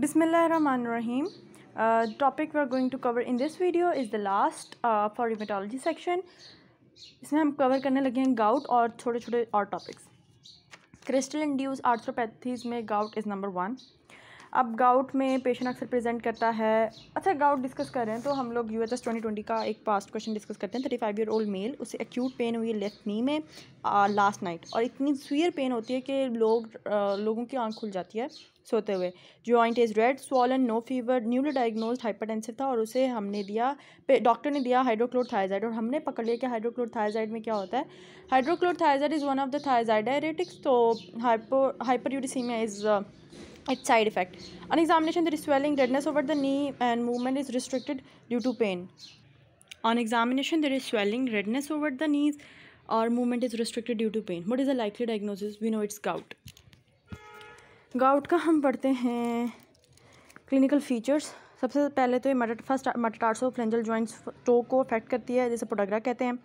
बिसमीम topic we are going to cover in this video is the last for rheumatology section इसमें हम cover करने लगे हैं गाउट और छोटे छोटे और टॉपिक्स क्रिस्टल इंड्यूस आर्थ्रोपैथीज में गाउट इज़ नंबर वन अब गाउट में पेशेंट अक्सर प्रेजेंट करता है अच्छा गाउट डिस्कस कर रहे हैं तो हम लोग U H S twenty twenty का एक पास्ट क्वेश्चन डिस्कस करते हैं thirty five year old male उसे एक्यूट पेन हुई लेफ्ट नी में आ, लास्ट नाइट और इतनी सीवियर पेन होती है कि लोग आ, लोगों की आँख खुल जाती है सोते हुए joint is red swollen no fever newly diagnose hypertensive था और उसे हमने दिया डॉक्टर ने दिया हाइड्रोक्लोरथाइजाइड और हमने पकड़ लिया कि हाइड्रोक्लोरथाइजाइड में क्या होता है hydrochlorothiazide is one of the thiazide diuretics तो hypo hyper uricemia is it's side effect on examination there is swelling redness over the knee and movement is restricted due to pain on examination there is swelling redness over the knees और movement is restricted due to pain what is a likely diagnosis we know it's gout gout का हम पढ़ते हैं clinical features सबसे पहले तो ये मटर first metatarsophalangeal joints toe को अफेक्ट करती है जैसे पोडाग्रा कहते हैं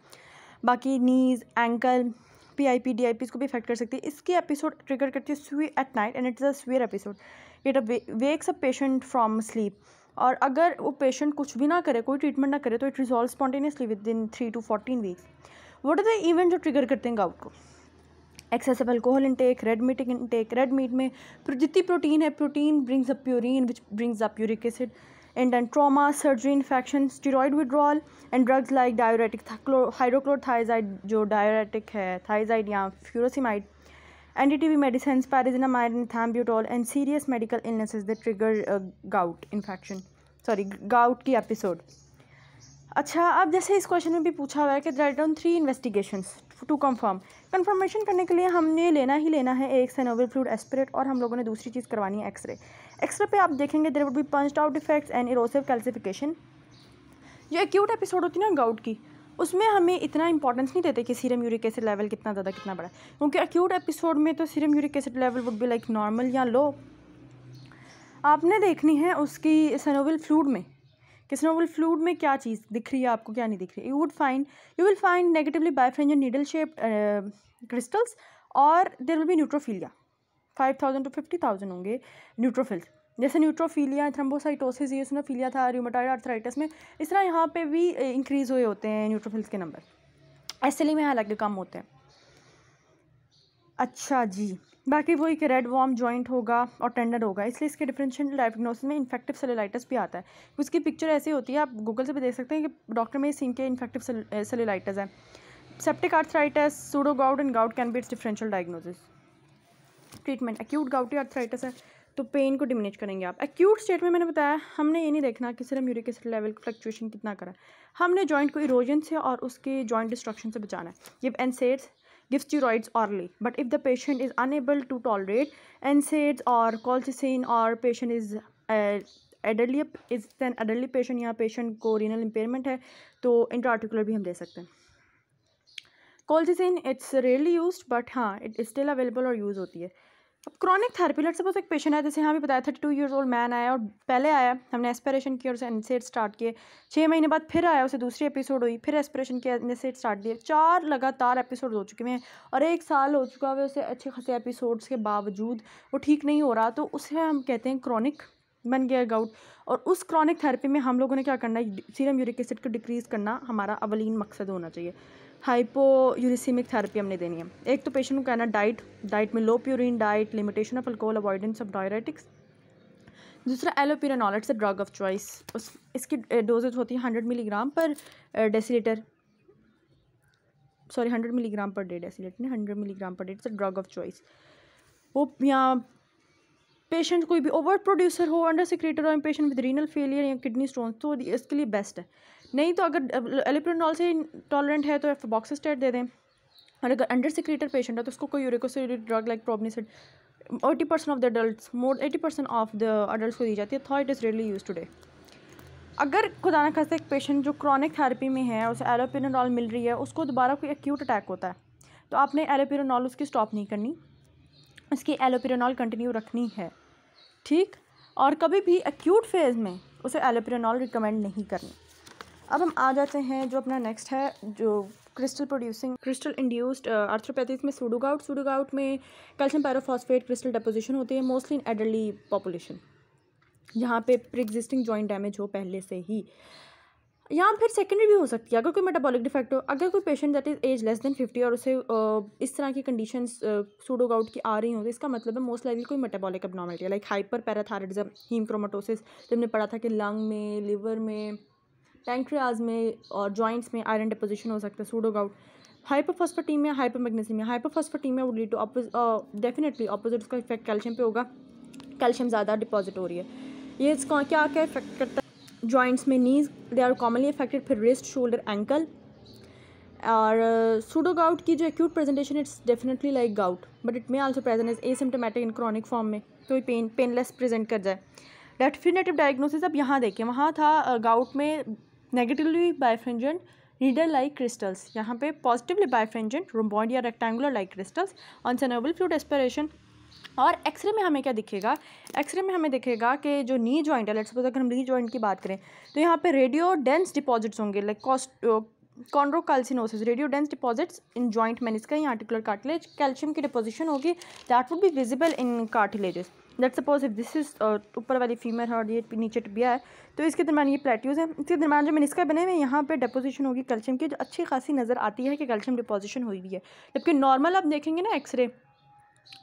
बाकी knees ankle P I P D I P इसको भी इफेक्ट कर सकती है इसकी एपिसोड ट्रिगर करती है स्वी at night and it's a severe episode it wakes a patient from sleep और अगर वो पेशेंट कुछ भी ना करे कोई ट्रीटमेंट ना करे तो it resolve spontaneously within three to fourteen weeks what are the event जो ट्रिगर करते हैं गाउट को excessive alcohol intake red meat intake red meat में जितनी प्रोटीन है protein brings up purine which brings up uric acid and then trauma, surgery, infection, steroid withdrawal, and drugs like diuretic hydrochlorothiazide, जो diuretic है thiazide या furosemide, anti-TB medicines, pyrazinamide, ethambutol, and serious medical illnesses that trigger uh, gout infection. Sorry gout की episode अच्छा अब जैसे इस question में भी पूछा हुआ है कि write down three investigations to confirm confirmation करने के लिए हमने लेना ही लेना है एक से नोवेल फ्लूड एस्पिरेट और हम लोगों ने दूसरी चीज़ करवानी है एक्सरे एक्सरे पे आप देखेंगे there would be punched out effects and erosive calcification जो एक्यूट एपिसोड होती है ना गाउट की उसमें हमें इतना इंपॉर्टेंस नहीं देते कि सीरम यूरिक एसिड लेवल कितना ज़्यादा कितना बड़ा है क्योंकि एक्यूट एपिसोड में तो serum uric acid level would be like normal या लो आपने देखनी है उसकी सनोवल फ्लूड में कि सनोवल फ्लूड में क्या चीज़ दिख रही है आपको क्या नहीं दिख रही you would find you will find negatively birefringent needle shape crystals और there will be neutrophilia five thousand to fifty thousand होंगे न्यूट्रोफिल्स जैसे न्यूट्रोफीलिया थ्रम्बोसाइटोसिस ये उसने फीलिया था रूमोटाइड आर्थराइटिस में इस तरह यहाँ पे भी इंक्रीज़ हुए होते हैं न्यूट्रोफिल्स के नंबर एसएलई में हालांकि कम होते हैं अच्छा जी बाकी वही कि रेड वॉर्म जॉइंट होगा और टेंडर होगा इसलिए इसके डिफरेंशियल डायग्नोसिस में इन्फेक्टिव सेलुलाइटिस भी आता है उसकी पिक्चर ऐसी होती है आप गूगल से भी देख सकते हैं कि डॉक्टर में सिंह के इन्फेक्टिव सेलुलाइटिस है septic arthritis pseudo gout and gout can be its differential diagnosis treatment acute gouty arthritis है तो पेन को डिमिनिश करेंगे आप एक्यूट स्टेट में मैंने बताया हमने ये नहीं देखना कि सिर्फ यूरिक एसिड लेवल का फ्लक्चुएशन कितना करा हमने जॉइंट को इरोजन से और उसके जॉइंट डिस्ट्रक्शन से बचाना है give NSAIDs give steroids orally but if the patient is unable to tolerate NSAIDs और कॉल्चिसिन और patient is elderly is an elderly patient या पेशेंट को रीनल इम्पेयरमेंट है तो इंट्राटिकुलर भी हम दे सकते हैं colchicine it's rarely use but हाँ इट स्टिल अवेलेबल और यूज़ होती है अब क्रॉनिक थेरेपी लेट सपोज एक पेशेंट है जैसे यहाँ भी बताया thirty two years old man आया और पहले आया हमने एस्पिरेशन किया और उसे एनसेट स्टार्ट किए छः महीने बाद फिर आया उसे दूसरी एपिसोड हुई फिर एस्पिरेशन किया एनसेट स्टार्ट दिए चार लगातार एपिसोड हो चुके हैं और एक साल हो चुका है उसे अच्छे खासे एपिसोड्स के बावजूद वो ठीक नहीं हो रहा तो उसे हम कहते हैं क्रॉनिक बन गया गाउट और उस क्रॉनिक थेरेपी में हम लोगों ने क्या करना है सीरम यूरिक एसिड को डिक्रीज़ करना हमारा अवलीन मकसद होना चाहिए हाइपो यूरिसीमिक थेरेपी हमने देनी है एक तो पेशेंट को कहना डाइट डाइट में low purine diet limitation of alcohol avoidance of diuretics दूसरा allopurinol it's a drug of choice उस इसकी डोजेज होती है हंड्रेड मिलीग्राम पर डेसीटर sorry hundred milligram per day डेसीटर नहीं hundred milligram per day it's a drug of choice वो यहाँ पेशेंट कोई भी ओवर प्रोड्यूसर हो अंडर सिक्रेटर हो पेशेंट विद रीनल फेलियर या किडनी स्टोन तो इसके लिए बेस्ट है नहीं तो अगर एलिप्रोनॉल से टॉलरेंट है तो एफबॉक्सिस्टेट दे दें और अगर अंडर सिक्रेटर पेशेंट है तो उसको कोई uricosuric drug like probenecid eighty percent of the adult more eighty percent of the adult को दी जाती है था it is really use today अगर खुदा ना खास्ता एक पेशेंट जो क्रॉनिक थेरेपी में है उसे एलोपेनोनॉल मिल रही है उसको दोबारा कोई एक्यूट अटैक होता है तो आपने एलोपेनॉल उसकी स्टॉप नहीं करनी उसकी एलोपेनॉल कंटिन्यू रखनी है ठीक और कभी भी एक्यूट फेज़ में उसे एलोपेनॉल रिकमेंड नहीं करनी अब हम आ जाते हैं जो अपना नेक्स्ट है जो crystal producing crystal induced arthropathies में सूडोगाउट सूडोगाउट में कैल्शियम पैरोफॉस्फेट क्रिस्टल डिपोजिशन होती है मोस्टली इन एडल्टी पॉपुलेशन यहाँ पे प्री एग्जिस्टिंग जॉइंट डैमेज हो पहले से ही यहाँ फिर सेकेंडरी भी हो सकती है अगर कोई मेटाबॉलिक डिफेक्ट हो अगर कोई patient that is age less than fifty और उसे uh, इस तरह की कंडीशन सूडोगाउट uh, की आ रही हो तो इसका मतलब है मोस्ट लाइकली कोई metabolic abnormality like hyper parathyroidism hemochromatosis ने पढ़ा था कि लंग में लिवर में पैंक्रियाज में और जॉइंट्स में आयरन डिपोजिशन हो सकता है pseudogout hypophosphatemia hypomagnesemia hypophosphatemia would lead to definitely opposite उसका इफेक्ट कैल्शियम पे होगा कैल्शियम ज़्यादा डिपॉजिट हो रही है ये इसका क्या क्या इफेक्ट करता है जॉइंट्स में knees they are commonly affected फिर रिस्ट शोल्डर एंकल और सूडोगाउट uh, की जो acute presentation it's definitely like gout but it may also present is asymptomatic in chronic form में कोई पेन पेनलेस प्रेजेंट कर जाए डेफिनेटिव डायग्नोसिस अब यहाँ देखें वहाँ था गाउट uh, में negatively birefringent needle like crystals यहाँ पे पॉजिटिवली बायफ्रेंजेंट रोबॉन्ड या रेक्टेंगुलर लाइक क्रिस्टल्स अनसनेबल फ्लूड एस्पेरेशन और एक्सरे में हमें क्या दिखेगा एक्सरे में हमें दिखेगा कि जो नी जॉइंट है लेट्स सपोज अगर हम नी जॉइंट की बात करें तो यहाँ पे रेडियो डेंस डिपॉजिट्स होंगे लाइक कॉस्ट chondrocalcinosis radio dense deposits in joint menisci या आर्टिकुलर कार्टिलेज कैल्शियम की डिपोजिशन होगी that would be visible in cartilages that suppose if this is ऊपर वाली फीमेल है और ये नीचे टिबिया है तो इसके दरमियान ये प्लेट्यूज है इसके दरमियान जो मिनिस्का बने हुए यहाँ पर डिपोजिशन होगी कैल्शियम की जो अच्छी खासी नज़र आती है कि कैल्शियम डिपोजिशन हुई हुई है जबकि नॉर्मल आप देखेंगे ना एक्सरे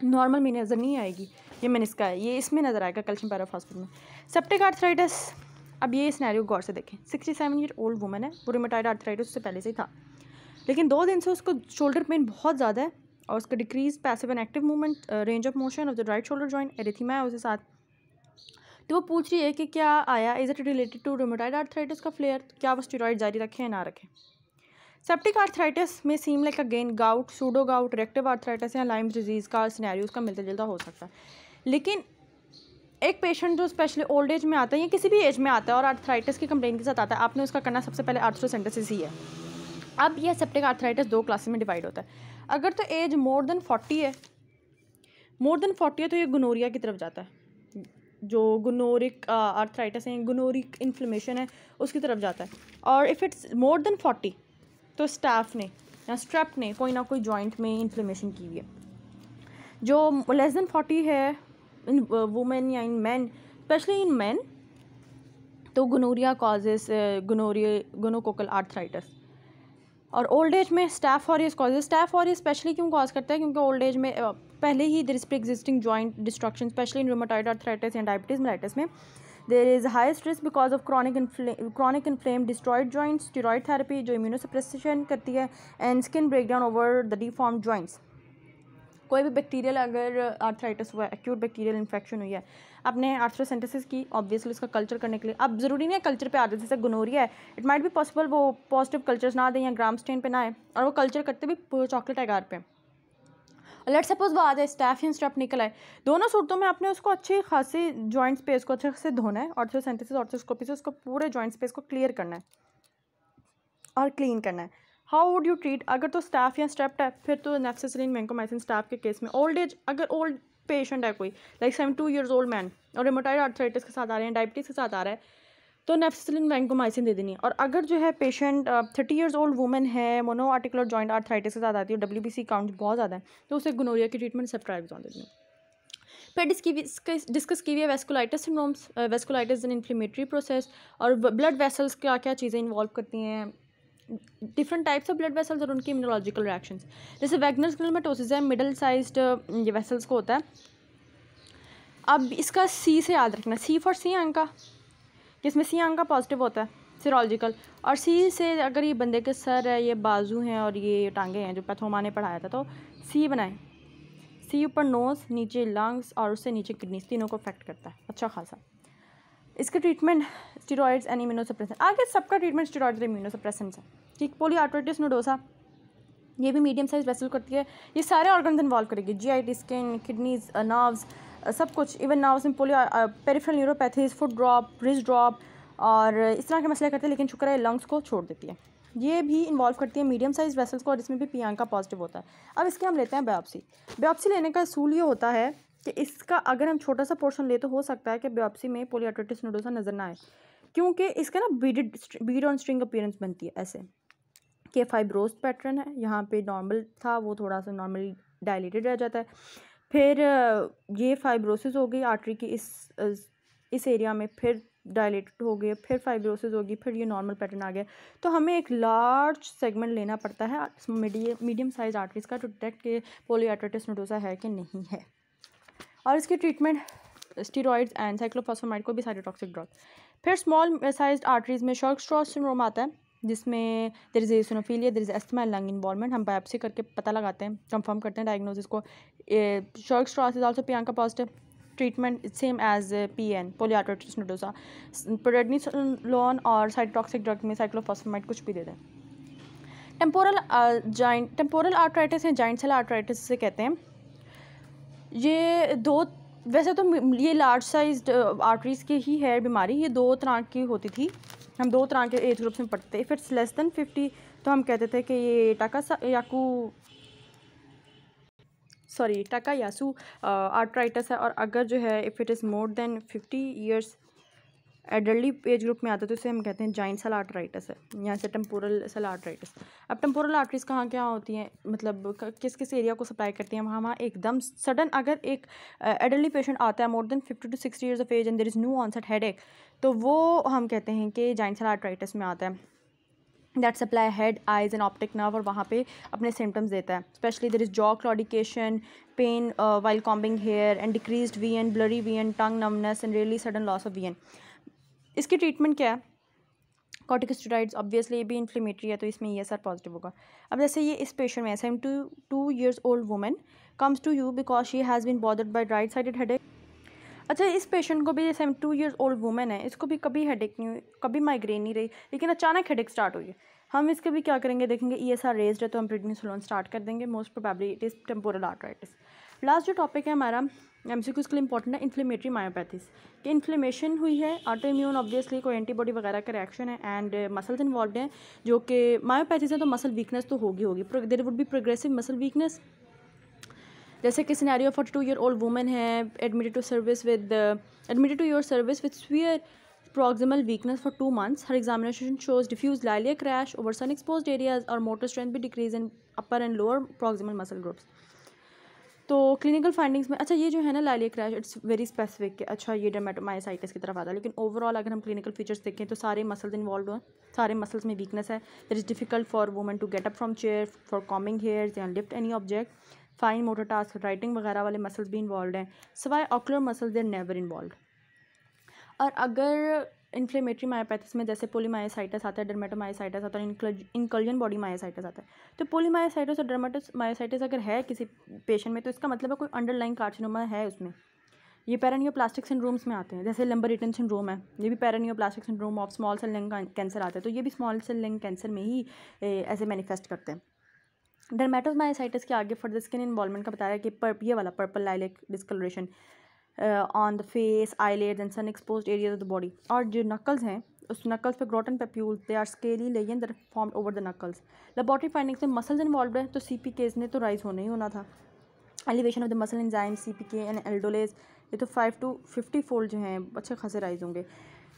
नॉर्मल में नज़र नहीं आएगी ये मिनिस्का है ये इसमें नज़र आएगा कैल्शियम पैराफॉस्फेट में सेप्टिक आर्थराइटिस अब ये स्नैरियो गौर से देखें sixty seven year old woman है वो रिमोटाइड आर्थराइटिस उससे पहले से ही था लेकिन दो दिन से उसको शोल्डर पेन बहुत ज़्यादा है और उसका decrease passive and active movement range of motion of the right shoulder joint erythema है उसके साथ तो वो पूछ रही है कि क्या आया is it related to rheumatoid arthritis का फ्लेयर तो क्या वो स्टेरॉइड जारी रखें या ना रखें सेप्टिक आर्थराइटिस में seem like again gout pseudo gout reactive arthritis या लाइम डिजीज़ का स्नैरियो उसका मिलता जुलता हो सकता है लेकिन एक पेशेंट जो स्पेशली ओल्ड एज में आता है या किसी भी एज में आता है और आर्थराइटिस की कंप्लेन के साथ आता है आपने उसका करना सबसे पहले आर्थ्रोसेंटेसिस ही है अब यह सेप्टिक आर्थराइटिस दो क्लासेस में डिवाइड होता है अगर तो एज मोर देन फोर्टी है मोर देन फोर्टी है तो ये गनोरिया की तरफ जाता है जो गनोरिक आर्थराइटिस है गनोरिक इन्फ्लेमेशन है उसकी तरफ जाता है और if it's more than forty तो स्टाफ ने या स्ट्रेप ने कोई ना कोई जॉइंट में इन्फ्लेमेशन की हुई है जो लेस देन फोर्टी है इन वुमेन या in men specially in men तो gonorrhea causes uh, gonorrhea gonococcal arthritis और ओल्ड एज में staph aureus causes staph aureus specially क्यों कॉज करता है क्योंकि ओल्ड एज में uh, पहले ही there is pre existing joint destruction specially in rheumatoid arthritis and diabetes mellitus में there is high stress because of chronic chronic inflamed destroyed joints steroid therapy जो immunosuppression करती है and skin break down over the deform joints कोई भी bacterial अगर arthritis हुआ है acute bacterial infection हुई है आपने आर्थ्रोसेंटेसिस की ऑब्वियसली उसका कल्चर करने के लिए अब ज़रूरी नहीं है कल्चर पे आ जाए जैसे गनोरिया है इट माइट भी पॉसिबल वो पॉजिटिव कल्चर्स ना दें या ग्राम स्टेन पे ना आए और वो कल्चर करते भी चॉकलेट एगार पे लेट सपोज वो आ जाए स्टैफ या स्टफ निकल आए दोनों सूरतों में आपने उसको अच्छी खासी जॉइंट स्पेस को अच्छे से धोना है ऑर्थोसेंटेसिस ऑर्थोस्कोपी से उसको पूरे जॉइंट स्पेस को क्लियर करना है और क्लीन करना है हाउ वुड यू ट्रीट अगर तो स्टाफ या स्टेप्ट है फिर तो नेफ्सेसलिन मैंकोमाइसिन स्टाफ के केस में ओल्ड एज अगर ओल्ड पेशेंट है कोई like seven two years old man और रिमोटाइड आर्थराइटिस के साथ आ रहे हैं डायबिटीज़ के साथ आ रहा है तो नेफ्सिलिन वैंकोमाइसिन दे देनी है और अगर जो है patient thirty years old women है मोनो आर्टिकुलर जॉइंट आर्थराइटिस के साथ आती है डब्ल्यू बी सी काउंट बहुत ज़्यादा है तो उसे गुनोरिया की ट्रीटमेंट सेप्ट्राइब्जॉन दे देनी फिर डिस्कस की हुई है vasculitis syndromes vasculitis in inflammatory process और ब्लड वेसल्स क्या क्या चीज़ें इन्वॉल्व करती हैं different types of blood vessels और उनकी इम्यूनोलॉजिकल रिएक्शंस जैसे वैगनर स्क्लेरोमेटोसिस है मिडल साइज ये वेसल्स को होता है अब इसका सी से याद रखना सी फॉर सी अंका जिसमें सी अंका पॉजिटिव होता है सीरोलॉजिकल और सी से अगर ये बंदे के सर है ये बाजू हैं और ये टांगे हैं जो पैथोमा ने पढ़ाया था तो सी बनाएं सी ऊपर नोज़ नीचे लंग्स और उससे नीचे किडनीज तीनों को अफेक्ट करता है अच्छा खासा इसके ट्रीटमेंट स्टेरॉइड्स एंड इम्यूनोसप्रेसेंट आगे सबका ट्रीटमेंट स्टेरॉइड्स और इम्यूनोसप्रेसेंट्स है ठीक पोलियाट्रोटिस नोडोसा ये भी मीडियम साइज वेसल करती है ये सारे ऑर्गन्स इन्वॉल्व करेगी G I T skin kidneys nerves सब कुछ इवन नर्व्स में polio peripheral neuropathies foot drop wrist drop और इस तरह के मसले करते हैं लेकिन शुक्र है लंग्स को छोड़ देती है ये भी इन्वॉल्व करती है मीडियम साइज वेसल्स को और इसमें भी पियांका पॉजिटिव होता है अब इसके हम लेते हैं बायोप्सी बायोप्सी लेने का असूल ये होता है कि इसका अगर हम छोटा सा पोर्शन ले तो हो सकता है कि बायोप्सी में पोलियाट्रेटिस नोडोसा नज़र ना आए क्योंकि इसका ना bead bead on string appearance बनती है ऐसे कि फाइब्रोस पैटर्न है यहाँ पे नॉर्मल था वो थोड़ा सा नॉर्मल डायलेटेड रह जाता है फिर ये फाइब्रोसिस हो गई आर्टरी की इस इस एरिया में फिर डायलेटेड हो गई फिर फाइब्रोसिस होगी फिर ये नॉर्मल पैटर्न आ गया तो हमें एक लार्ज सेगमेंट लेना पड़ता है मीडियम मीडियम साइज आर्टरीज का टू डिटेक्ट के पोलियाट्रेटिस नोडोसा है कि नहीं है और इसकी ट्रीटमेंट स्टीरोइड्स एंड साइक्लोफोसोमाइड को भी सारे टॉक्सिक फिर स्मॉल साइज आर्टरीज में शॉर्क स्ट्रॉ सिंड्रोम आता है जिसमें there is eosinophilia there is asthma lung involvement हम बायोप्सी करके पता लगाते हैं कंफर्म करते हैं डायग्नोसिस को Churg Strauss is also pANCA positive treatment same as P N polyarteritis nodosa लोन और साइटोटॉक्सिक ड्रग में साइक्लोफोसोमाइड कुछ भी दे दें टेम्पोरल जॉइंट टेम्पोरल आर्ट्राइटिस या जॉइंट सेल आर्ट्राइटिस से कहते हैं ये दो वैसे तो ये लार्ज साइज आर्टरीज़ की ही है बीमारी ये दो तरह की होती थी हम दो तरह के एज ग्रुप्स में पढ़ते थे फिर लेस दैन फिफ्टी तो हम कहते थे कि ये टाका याकू सॉरी टाका यासू आर्ट्राइटस है और अगर जो है if it is more than fifty years एडल्टी एज ग्रुप में आता है तो इसे हम कहते हैं जॉइंट सेल आर्टराइटिस है यहाँ से टेम्पोरल सेल आर्टराइटिस अब टेम्पोरल आर्टरीज कहाँ क्या होती हैं मतलब किस किस एरिया को सप्लाई करती हैं वहाँ वहाँ एकदम सडन अगर एक एडल्टी पेशेंट आता है more than fifty to sixty years of age and there is new onset headache तो वो हम कहते हैं कि जॉइंट सेल आर्टराइटिस में आता है that supply head eyes and optic nerve और वहाँ पे अपने सिम्टम्स देता है specially there is jaw claudication pain while combing hair and decrease vision blurry vision tongue numbness and really sudden loss of vision इसकी treatment क्या है कॉटिकोस्टोराइड्स obviously ये भी इन्फ्लेमेटरी है तो इसमें ये सर पॉजिटिव होगा अब जैसे ये इस पेशेंट में seventy two years old women comes to you because she has been bothered by right sided head अच्छा इस पेशेंट को भी जैसे टू ईयर्स ओल्ड वुमेन है इसको भी कभी हेडेक नहीं हुई कभी माइग्रेन नहीं रही लेकिन अचानक हेडेक स्टार्ट हुई हम इसके भी क्या करेंगे देखेंगे ई एस आर रेज है तो हम प्रिडनी सलोन स्टार्ट कर देंगे most probably it is temporal arteritis last जो टॉपिक है हमारा एम सी के लिए इंपॉर्टेंट है इन्फ्लेमेटरी मायोपैथीज कि इन्फ्लेमेशन हुई है ऑटो इम्यून ऑब्वियसली कोई एंटीबॉडी वगैरह का रिएक्शन है एंड मसल्स इन्वॉल्व हैं जो कि मायोपैथीज है तो मसल वीकनेस तो होगी होगी there would be progressive muscle weakness जैसे कि scenario forty two year old woman है admitted to service with admitted to your service with severe proximal weakness for two months her examination shows diffuse lilia rash over sun expose areas और motor strength भी decrease in upper and lower proximal muscle groups तो clinical findings में अच्छा ये जो है ना लालिया क्रैश इट्स वेरी स्पेसिफिक है अच्छा ये डेमेटोमाइसाइटिस की तरफ आता है लेकिन ओवरऑल अगर हम क्लिनिकल फीचर्स देखें तो सारे मसल्स इन्वॉल्व हैं सारे मसल्स में वीकनेस है there is difficult for woman to get up from chair for combing hairs या lift any object fine motor task writing वगैरह वाले मसल्स भी इन्वॉल्व हैं सवाए ocular muscles there never involve और अगर इन्फ्लेमेटरी मायोपैथिस में जैसे पोलीमायोसाइटस आता है डर्मेटोमायोसाइटस आता है इंकल्जन बॉडी मायोसाइटस आता है तो पोलीमायोसाइटस और डर्मेटोमायोसाइटिस अगर है किसी पेशेंट में तो इसका मतलब है कोई अंडरलाइन कार्सिनोमा है उसमें ये पैरानियो प्लास्टिक सिंड्रोम्स में आते हैं जैसे लंबर रिटर्न सिंड्रोम है ये भी paraneoplastic syndrome of small cell lung cancer आते हैं तो ये भी स्मॉल सेल लंग कैंसर में ही ऐसे मैनिफेस्ट करते हैं डर्मेटोमायोसाइटस के आगे फर्दर स्किन इन्वॉल्वमेंट का बताया कि पर्प ये वाला purple lilac discoloration on the face eye and sun expose areas of the body और जो नकल्स हैं उस नकल्स पे Gottron papule they are scaly लेन there form over the knuckles laboratory findings में मसल्स इन्वॉल्व हैं तो सी पी केज ने तो राइज होना ही होना था elevation of the muscle enzyme C P K and aldolase ये तो फाइव टू फिफ्टी फोल्ड जो हैं अच्छे खासे राइज होंगे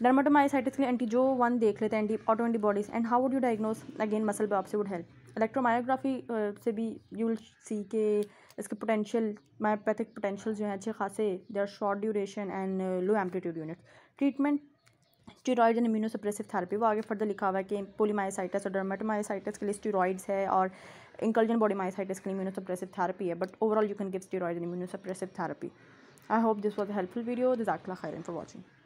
डर्माटोमायोसाइटिस के लिए एंटी जो वन देख लेते हैं anti auto antibodies and how would you diagnose again muscle biopsy would help electromyography से भी यू विल सी के इसके पोटेंशियल मायोपैथिक पोटेंशियल जो है अच्छे खासे they are short duration and low amplitude unit treatment steroid and suppressive therapy वो आगे फर्दर लिखा हुआ है कि पोलीमायोसाइटिस और डर्माटोमायोसाइटिस के लिए स्टीरॉइड्स है और इंकल्जन बॉडी मायोसाइटिस के लिए सप्रेसिव थेरेपी है but overall you can give steroid and suppressive therapy I hope this was helpful video this खैरन फॉर वॉचिंग